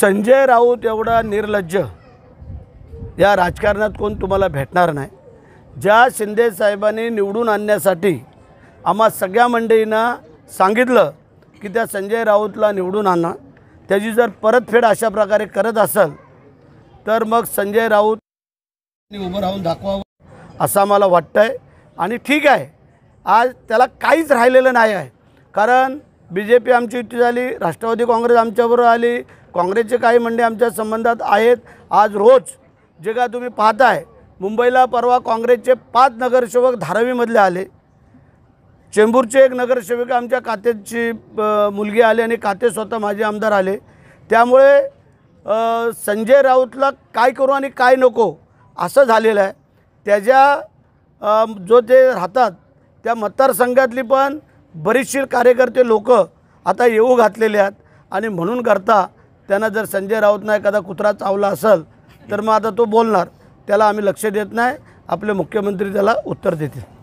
संजय राऊत एवढा निर्लज्ज या राजकारणात कोण तुम्हाला भेटणार नाही ज्या शिंदे साहेबांनी निवडून आणण्यासाठी आम्हा सगळ्या मंडळींना सांगितलं की त्या संजय राऊतला निवडून आणा त्याची जर परतफेड अशा प्रकारे करत असेल तर मग संजय राऊत उभं राहून दाखवावं असं आम्हाला वाटतं आहे आणि ठीक आहे आज त्याला काहीच राहिलेलं नाही आहे कारण बी जे पी आमची युती झाली राष्ट्रवादी काँग्रेस आमच्याबरोबर आली काँग्रेसचे काही मंडळी आमच्या संबंधात आहेत आज रोज जे काय तुम्ही पाहताय मुंबईला परवा काँग्रेसचे पाच नगरसेवक धारावीमधले आले चेंबूरचे एक नगरसेविका आमच्या कातेची मुलगी आली आणि काते स्वतः माझे आमदार आले त्यामुळे संजय राऊतला काय करू आणि काय नको असं झालेलं आहे त्याच्या जो ते राहतात त्या मतदारसंघातली पण बरेचसे कार्यकर्ते लोक आता येऊ घातलेले आहेत आणि म्हणून करता त्यांना जर संजय राऊतनं एखादा कुत्रा चावला असेल तर मग आता तो बोलणार त्याला आम्ही लक्ष देत नाही आपले मुख्यमंत्री त्याला उत्तर देतील